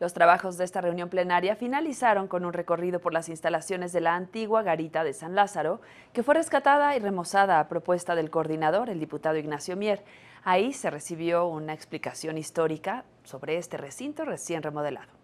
Los trabajos de esta reunión plenaria finalizaron con un recorrido por las instalaciones de la antigua garita de San Lázaro, que fue rescatada y remozada a propuesta del coordinador, el diputado Ignacio Mier. Ahí se recibió una explicación histórica sobre este recinto recién remodelado.